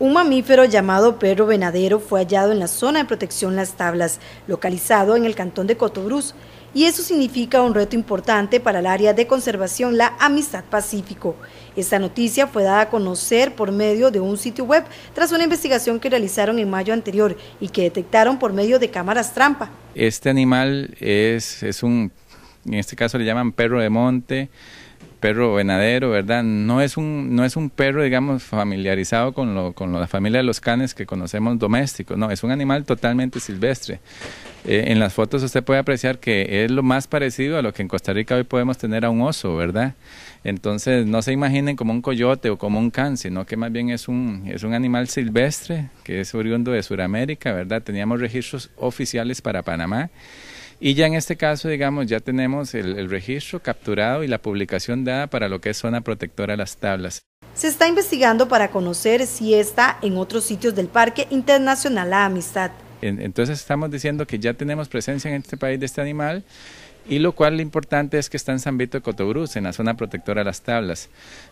Un mamífero llamado perro venadero fue hallado en la zona de protección Las Tablas, localizado en el cantón de Cotobruz, y eso significa un reto importante para el área de conservación, la Amistad Pacífico. Esta noticia fue dada a conocer por medio de un sitio web tras una investigación que realizaron en mayo anterior y que detectaron por medio de cámaras trampa. Este animal es, es un, en este caso le llaman perro de monte, perro venadero, ¿verdad? No es un, no es un perro, digamos, familiarizado con, lo, con la familia de los canes que conocemos domésticos, no, es un animal totalmente silvestre. Eh, en las fotos usted puede apreciar que es lo más parecido a lo que en Costa Rica hoy podemos tener a un oso, ¿verdad? Entonces no se imaginen como un coyote o como un can, sino que más bien es un, es un animal silvestre que es oriundo de Sudamérica, ¿verdad? Teníamos registros oficiales para Panamá y ya en este caso, digamos, ya tenemos el, registro capturado y la publicación dada para lo que es zona protectora de las tablas. Se está investigando para conocer si está en otros sitios del Parque Internacional La Amistad. Entonces estamos diciendo que ya tenemos presencia en este país de este animal y lo cual lo importante es que está en San Vito de Cotobruz, en la zona protectora de las tablas.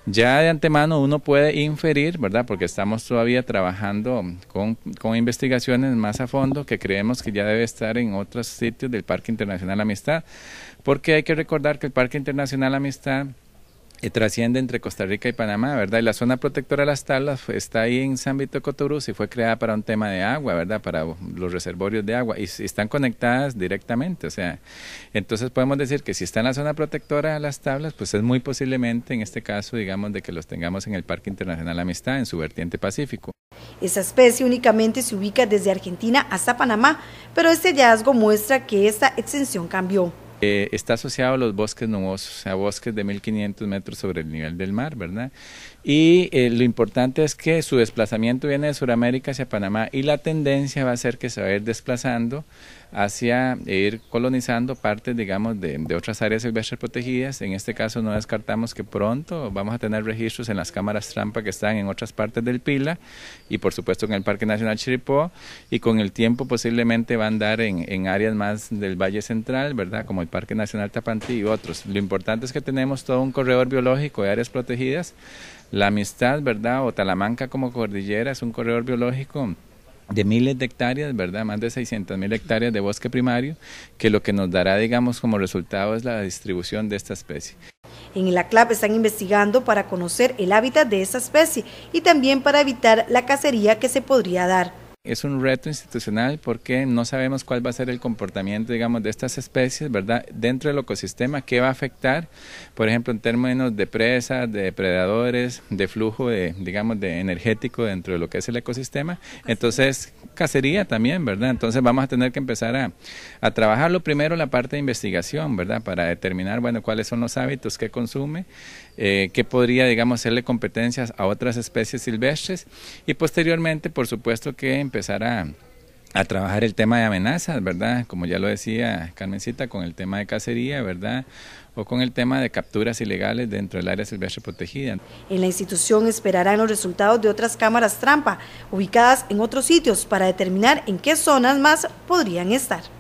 Ya de antemano uno puede inferir, ¿verdad? Porque estamos todavía trabajando con investigaciones más a fondo que creemos que ya debe estar en otros sitios del Parque Internacional Amistad, porque hay que recordar que el Parque Internacional Amistad eh, trasciende entre Costa Rica y Panamá, ¿verdad? Y la zona protectora de las tablas está ahí en San Vito Coturuz y fue creada para un tema de agua, ¿verdad? Para los reservorios de agua y, están conectadas directamente, o sea, entonces podemos decir que si está en la zona protectora de las tablas, pues es muy posiblemente en este caso, digamos, de que los tengamos en el Parque Internacional Amistad, en su vertiente pacífico. Esa especie únicamente se ubica desde Argentina hasta Panamá, pero este hallazgo muestra que esta extensión cambió. Eh, está asociado a los bosques nubosos, a bosques de 1500 metros sobre el nivel del mar, ¿verdad? Y eh, lo importante es que su desplazamiento viene de Sudamérica hacia Panamá y la tendencia va a ser que se va a ir desplazando hacia ir colonizando partes, digamos, de, otras áreas ser protegidas. En este caso no descartamos que pronto vamos a tener registros en las cámaras trampa que están en otras partes del Pila y por supuesto en el Parque Nacional Chiripó y con el tiempo posiblemente va a andar en, en áreas más del Valle Central, ¿verdad? Como el Parque Nacional Tapantí y otros. Lo importante es que tenemos todo un corredor biológico de áreas protegidas. La amistad, ¿verdad? O Talamanca como cordillera es un corredor biológico de miles de hectáreas, ¿verdad? Más de 600 mil hectáreas de bosque primario, que lo que nos dará, digamos, como resultado es la distribución de esta especie. En el ACLAP están investigando para conocer el hábitat de esta especie y también para evitar la cacería que se podría dar. Es un reto institucional porque no sabemos cuál va a ser el comportamiento, digamos, de estas especies, ¿verdad? Dentro del ecosistema, ¿qué va a afectar? Por ejemplo, en términos de presas, de depredadores, de flujo, de, digamos, de energético dentro de lo que es el ecosistema. Entonces, cacería también, ¿verdad? Entonces vamos a tener que empezar a, a trabajarlo primero la parte de investigación, ¿verdad? Para determinar, bueno, cuáles son los hábitos que consume, eh, qué podría, digamos, hacerle competencias a otras especies silvestres y posteriormente, por supuesto, que empezar a, a trabajar el tema de amenazas, ¿verdad? Como ya lo decía Carmencita, con el tema de cacería, ¿verdad? O con el tema de capturas ilegales dentro del área silvestre protegida. En la institución esperarán los resultados de otras cámaras trampa, ubicadas en otros sitios, para determinar en qué zonas más podrían estar.